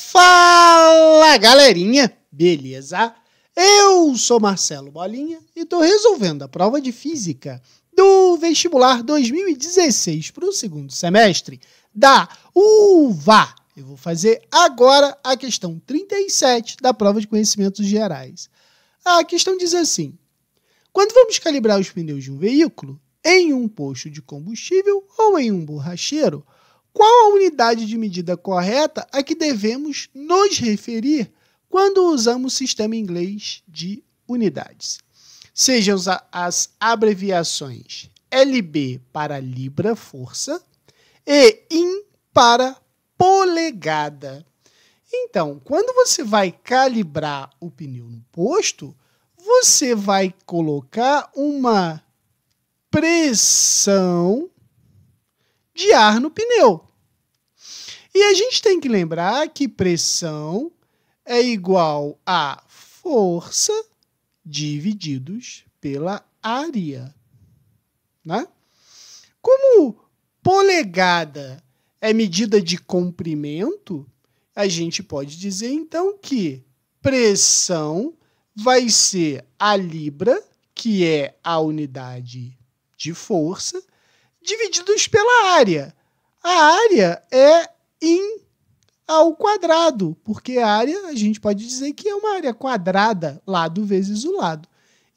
Fala galerinha, beleza? Eu sou Marcelo Bolinha e estou resolvendo a prova de física do vestibular 2016 para o segundo semestre da UVA. Eu vou fazer agora a questão 37 da prova de conhecimentos gerais. A questão diz assim: quando vamos calibrar os pneus de um veículo, em um posto de combustível ou em um borracheiro, qual a unidade de medida correta a que devemos nos referir quando usamos o sistema inglês de unidades? Sejam as abreviações LB para libra, força, e IN para polegada. Então, quando você vai calibrar o pneu no posto, você vai colocar uma pressão de ar no pneu. E a gente tem que lembrar que pressão é igual a força divididos pela área. Né? Como polegada é medida de comprimento, a gente pode dizer então que pressão vai ser a libra, que é a unidade de força, divididos pela área. A área é em ao quadrado, porque a área a gente pode dizer que é uma área quadrada, lado vezes o lado.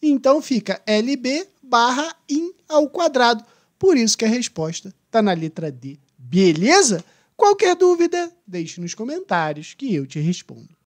Então fica LB barra in ao quadrado. Por isso que a resposta está na letra D. Beleza? Qualquer dúvida, deixe nos comentários que eu te respondo.